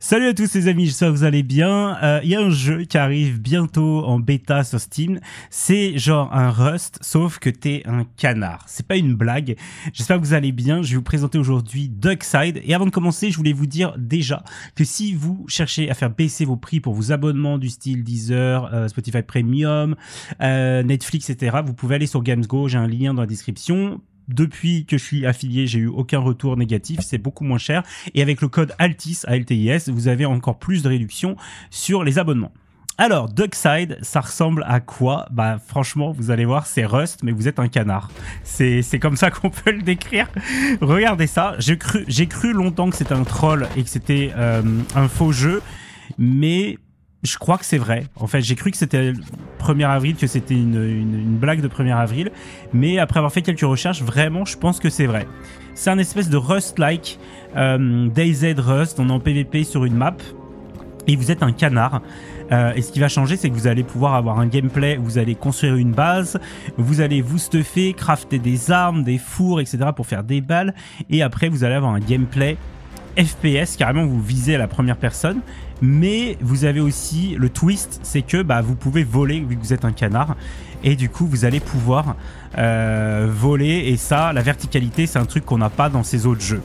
Salut à tous les amis, j'espère que vous allez bien. Il euh, y a un jeu qui arrive bientôt en bêta sur Steam. C'est genre un Rust, sauf que t'es un canard. C'est pas une blague. J'espère que vous allez bien. Je vais vous présenter aujourd'hui Duckside. Et avant de commencer, je voulais vous dire déjà que si vous cherchez à faire baisser vos prix pour vos abonnements du style Deezer, euh, Spotify Premium, euh, Netflix, etc., vous pouvez aller sur GamesGo. J'ai un lien dans la description depuis que je suis affilié, j'ai eu aucun retour négatif, c'est beaucoup moins cher. Et avec le code ALTIS, ALTIS, vous avez encore plus de réduction sur les abonnements. Alors, Duckside, ça ressemble à quoi Bah franchement, vous allez voir, c'est Rust, mais vous êtes un canard. C'est comme ça qu'on peut le décrire. Regardez ça, j'ai cru, cru longtemps que c'était un troll et que c'était euh, un faux jeu, mais je crois que c'est vrai. En fait, j'ai cru que c'était le 1er avril, que c'était une, blague de 1er avril. Mais après avoir fait quelques recherches, vraiment, je pense que c'est vrai. C'est un espèce de Rust-like, euh, DayZ Rust. On est en PvP sur une map. Et vous êtes un canard. Euh, et ce qui va changer, c'est que vous allez pouvoir avoir un gameplay, vous allez construire une base, vous allez vous stuffer, crafter des armes, des fours, etc. pour faire des balles. Et après, vous allez avoir un gameplay FPS, carrément vous visez à la première personne, mais vous avez aussi le twist, c'est que bah, vous pouvez voler vu que vous êtes un canard, et du coup vous allez pouvoir euh, voler, et ça, la verticalité, c'est un truc qu'on n'a pas dans ces autres jeux.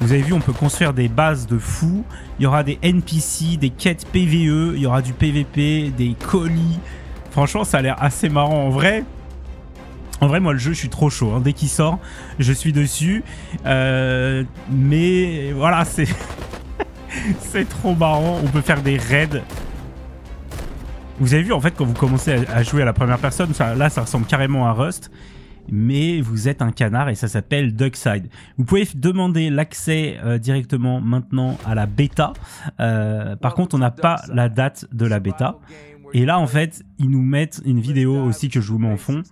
Vous avez vu, on peut construire des bases de fous, il y aura des NPC, des quêtes PVE, il y aura du PVP, des colis. Franchement, ça a l'air assez marrant en vrai, en vrai, moi, le jeu, je suis trop chaud. Hein. Dès qu'il sort, je suis dessus. Euh, mais voilà, c'est. c'est trop marrant. On peut faire des raids. Vous avez vu, en fait, quand vous commencez à jouer à la première personne, là, ça ressemble carrément à Rust. Mais vous êtes un canard et ça s'appelle Duckside. Vous pouvez demander l'accès euh, directement maintenant à la bêta. Euh, par contre, on n'a pas la date de la bêta. Et là, en fait, ils nous mettent une vidéo aussi que je vous mets en fond,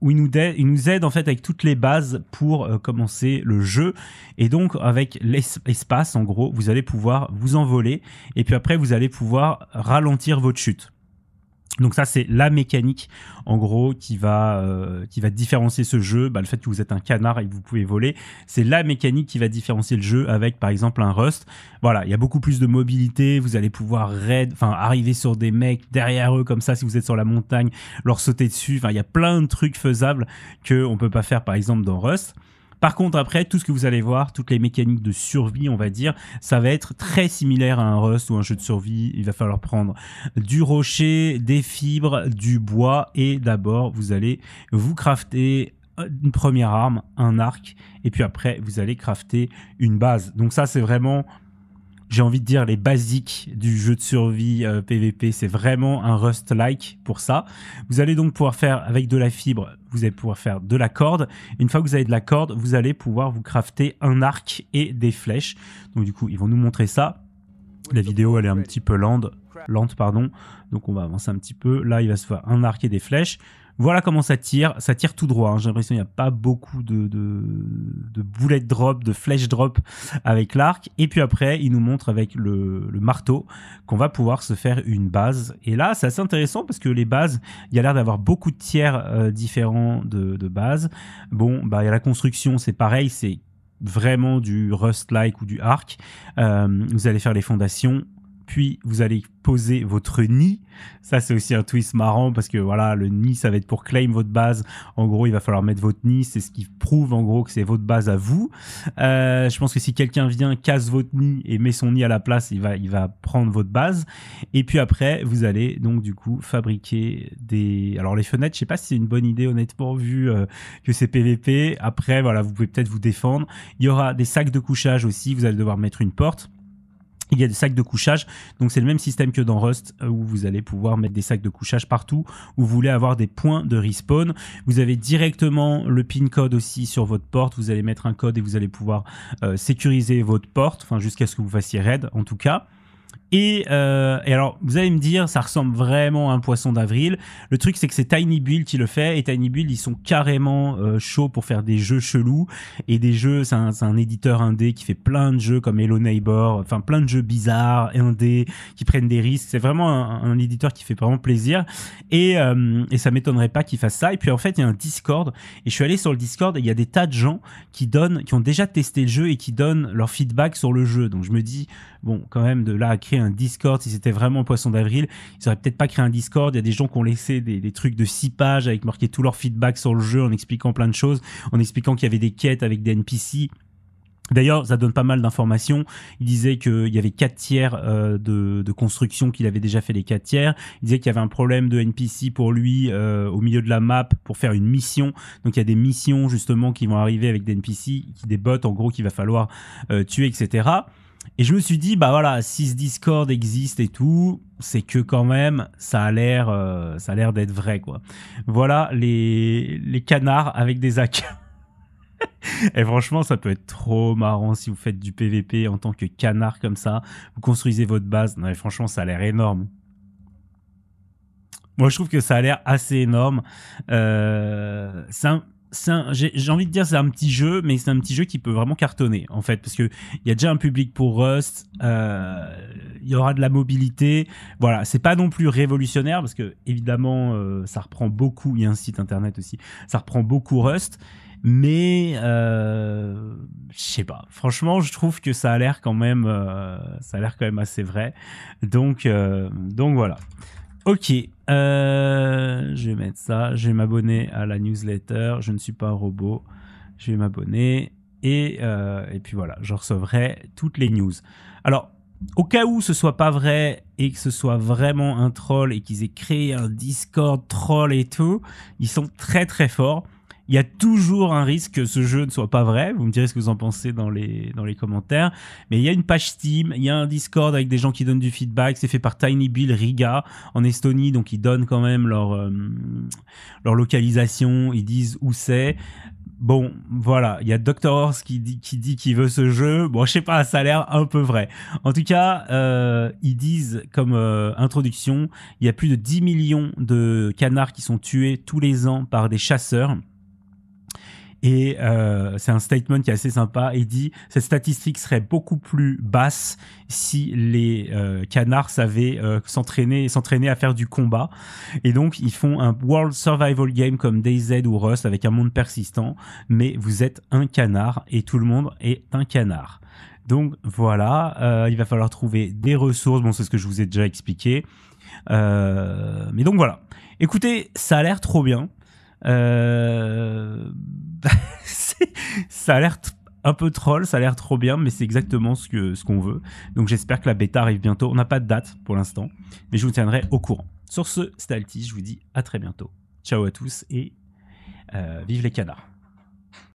où ils nous, nous aident en fait avec toutes les bases pour euh, commencer le jeu. Et donc, avec l'espace, en gros, vous allez pouvoir vous envoler, et puis après, vous allez pouvoir ralentir votre chute. Donc ça, c'est la mécanique, en gros, qui va, euh, qui va différencier ce jeu. Bah, le fait que vous êtes un canard et que vous pouvez voler, c'est la mécanique qui va différencier le jeu avec, par exemple, un Rust. Voilà, il y a beaucoup plus de mobilité. Vous allez pouvoir raid, enfin, arriver sur des mecs derrière eux comme ça si vous êtes sur la montagne, leur sauter dessus. Enfin, il y a plein de trucs faisables qu'on ne peut pas faire, par exemple, dans Rust. Par contre, après, tout ce que vous allez voir, toutes les mécaniques de survie, on va dire, ça va être très similaire à un Rust ou un jeu de survie. Il va falloir prendre du rocher, des fibres, du bois et d'abord, vous allez vous crafter euh, une première arme, un arc, et puis après, vous allez crafter une base. Donc ça, c'est vraiment j'ai envie de dire, les basiques du jeu de survie PVP. Euh, c'est vraiment un Rust-like pour ça. Vous allez donc pouvoir faire avec de la fibre, vous allez pouvoir faire de la corde. Une fois que vous avez de la corde, vous allez pouvoir vous crafter un arc et des flèches. Donc du coup, ils vont nous montrer ça. La vidéo, elle est un petit peu lente, lente pardon. Donc on va avancer un petit peu. Là, il va se faire un arc et des flèches. Voilà comment ça tire. Ça tire tout droit. Hein. J'ai l'impression qu'il n'y a pas beaucoup de, de, drop, de flèche drop avec l'arc. Et puis après, il nous montre avec le, marteau qu'on va pouvoir se faire une base. Et là, c'est assez intéressant parce que les bases, il y a l'air d'avoir beaucoup de tiers euh, différents de, de bases. Bon, bah, il y a la construction, c'est pareil. C'est vraiment du rust-like ou du arc. Euh, vous allez faire les fondations, puis vous allez poser votre nid. Ça, c'est aussi un twist marrant parce que voilà, le nid, ça va être pour claim votre base. En gros, il va falloir mettre votre nid. C'est ce qui prouve en gros que c'est votre base à vous. Euh, je pense que si quelqu'un vient, casse votre nid et met son nid à la place, il va, il va prendre votre base. Et puis après, vous allez donc du coup fabriquer des. Alors, les fenêtres, je sais pas si c'est une bonne idée, honnêtement, vu euh, que c'est PVP. Après, voilà, vous pouvez peut-être vous défendre. Il y aura des sacs de couchage aussi. Vous allez devoir mettre une porte. Il y a des sacs de couchage, donc c'est le même système que dans Rust, euh, où vous allez pouvoir mettre des sacs de couchage partout, où vous voulez avoir des points de respawn. Vous avez directement le pin code aussi sur votre porte, vous allez mettre un code et vous allez pouvoir euh, sécuriser votre porte, enfin jusqu'à ce que vous fassiez raid en tout cas. Euh, et, alors, vous allez me dire, ça ressemble vraiment à un poisson d'avril. Le truc, c'est que c'est Tiny Build qui le fait. Et Tiny Build, ils sont carrément euh, chauds pour faire des jeux chelous. Et des jeux, c'est un, éditeur indé qui fait plein de jeux comme Hello Neighbor, enfin plein de jeux bizarres, indé, qui prennent des risques. C'est vraiment un, éditeur qui fait vraiment plaisir. Et, euh, et ça m'étonnerait pas qu'il fasse ça. Et puis, en fait, il y a un Discord. Et je suis allé sur le Discord et il y a des tas de gens qui donnent, qui ont déjà testé le jeu et qui donnent leur feedback sur le jeu. Donc, je me dis, bon, quand même, de là à créer un Discord si c'était vraiment Poisson d'avril. Ils auraient peut-être pas créé un Discord. Il y a des gens qui ont laissé des, trucs de six pages avec marqué tout leur feedback sur le jeu en expliquant plein de choses, en expliquant qu'il y avait des quêtes avec des NPC. D'ailleurs, ça donne pas mal d'informations. Il disait qu'il y avait quatre tiers euh, de, construction qu'il avait déjà fait les quatre tiers. Il disait qu'il y avait un problème de NPC pour lui euh, au milieu de la map pour faire une mission. Donc il y a des missions justement qui vont arriver avec des NPC, qui, des bots en gros qu'il va falloir euh, tuer, etc. Et je me suis dit, bah voilà, si ce Discord existe et tout, c'est que quand même, ça a l'air, euh, ça a l'air d'être vrai, quoi. Voilà les, les canards avec des hacks. et franchement, ça peut être trop marrant si vous faites du PVP en tant que canard comme ça. Vous construisez votre base. Non, mais franchement, ça a l'air énorme. Moi, je trouve que ça a l'air assez énorme. Euh, c'est un j'ai envie de dire c'est un petit jeu, mais c'est un petit jeu qui peut vraiment cartonner en fait, parce que il y a déjà un public pour Rust, euh, il y aura de la mobilité, voilà, c'est pas non plus révolutionnaire parce que évidemment euh, ça reprend beaucoup, il y a un site internet aussi, ça reprend beaucoup Rust, mais euh, je sais pas, franchement je trouve que ça a l'air quand même, ça a l'air quand même assez vrai, donc donc voilà. Ok, euh, je vais mettre ça. Je vais m'abonner à la newsletter. Je ne suis pas un robot. Je vais m'abonner. Et, euh, et, puis voilà, je recevrai toutes les news. Alors, au cas où ce soit pas vrai et que ce soit vraiment un troll et qu'ils aient créé un Discord troll et tout, ils sont très très forts. Il y a toujours un risque que ce jeu ne soit pas vrai. Vous me direz ce que vous en pensez dans les, dans les commentaires. Mais il y a une page Steam, il y a un Discord avec des gens qui donnent du feedback. C'est fait par Tiny Bill Riga en Estonie. Donc ils donnent quand même leur, euh, leur localisation. Ils disent où c'est. Bon, voilà, il y a Doctor Horse qui dit qui qu'il veut ce jeu. Bon, je sais pas, ça a l'air un peu vrai. En tout cas, euh, ils disent comme euh, introduction, il y a plus de 10 millions de canards qui sont tués tous les ans par des chasseurs. Et euh, c'est un statement qui est assez sympa. Il dit cette statistique serait beaucoup plus basse si les euh, canards savaient euh, s'entraîner s'entraîner à faire du combat. Et donc ils font un World Survival Game comme DayZ ou Rust avec un monde persistant, mais vous êtes un canard et tout le monde est un canard. Donc voilà, il va falloir trouver des ressources. Bon, c'est ce que je vous ai déjà expliqué. mais donc voilà. Écoutez, ça a l'air trop bien. Euh, ça a l'air un peu troll, ça a l'air trop bien, mais c'est exactement ce qu'on ce qu'on veut. Donc j'espère que la bêta arrive bientôt. On n'a pas de date pour l'instant, mais je vous tiendrai au courant. Sur ce, c'était je vous dis à très bientôt. Ciao à tous et euh, vive les canards.